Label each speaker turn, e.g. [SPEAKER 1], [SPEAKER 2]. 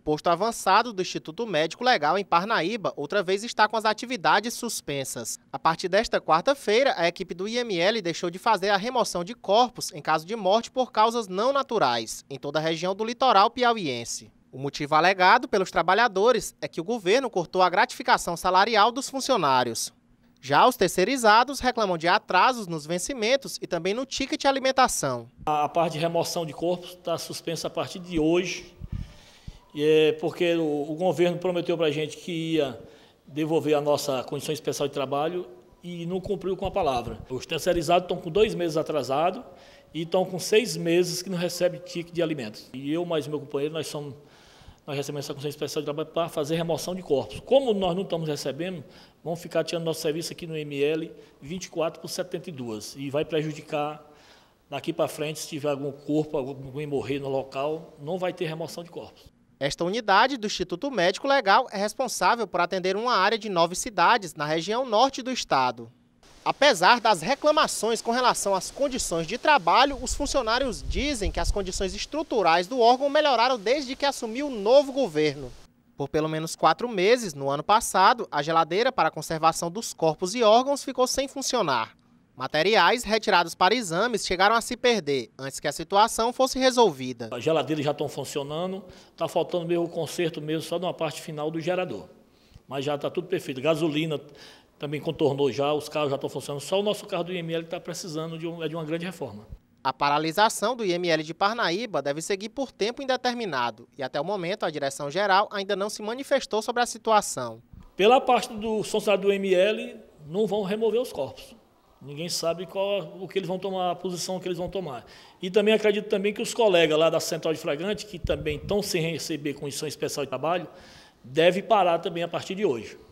[SPEAKER 1] posto avançado do Instituto Médico Legal em Parnaíba outra vez está com as atividades suspensas. A partir desta quarta-feira, a equipe do IML deixou de fazer a remoção de corpos em caso de morte por causas não naturais, em toda a região do litoral piauiense. O motivo alegado pelos trabalhadores é que o governo cortou a gratificação salarial dos funcionários. Já os terceirizados reclamam de atrasos nos vencimentos e também no ticket alimentação.
[SPEAKER 2] A parte de remoção de corpos está suspensa a partir de hoje, é, porque o, o governo prometeu para a gente que ia devolver a nossa condição especial de trabalho e não cumpriu com a palavra. Os terceirizados estão com dois meses atrasado e estão com seis meses que não recebem tique de alimentos. E eu mais meu companheiro, nós somos nós recebemos essa condição especial de trabalho para fazer remoção de corpos. Como nós não estamos recebendo, vão ficar tirando nosso serviço aqui no ML 24 por 72 e vai prejudicar daqui para frente se tiver algum corpo, alguém morrer no local, não vai ter remoção de corpos.
[SPEAKER 1] Esta unidade do Instituto Médico Legal é responsável por atender uma área de nove cidades na região norte do estado. Apesar das reclamações com relação às condições de trabalho, os funcionários dizem que as condições estruturais do órgão melhoraram desde que assumiu o novo governo. Por pelo menos quatro meses, no ano passado, a geladeira para conservação dos corpos e órgãos ficou sem funcionar. Materiais retirados para exames
[SPEAKER 2] chegaram a se perder antes que a situação fosse resolvida. As geladeiras já estão funcionando, está faltando mesmo o conserto mesmo só numa parte final do gerador. Mas já está tudo perfeito. Gasolina também contornou já, os carros já estão funcionando. Só o nosso carro do IML está precisando de, um, é de uma grande reforma.
[SPEAKER 1] A paralisação do IML de Parnaíba deve seguir por tempo indeterminado e até o momento a direção-geral ainda não se manifestou sobre a situação. Pela parte do funcionário do
[SPEAKER 2] IML, não vão remover os corpos. Ninguém sabe qual é o que eles vão tomar, a posição que eles vão tomar. E também acredito também que os colegas lá da Central de Flagrante, que também estão sem receber condição especial de trabalho, devem parar também a partir de hoje.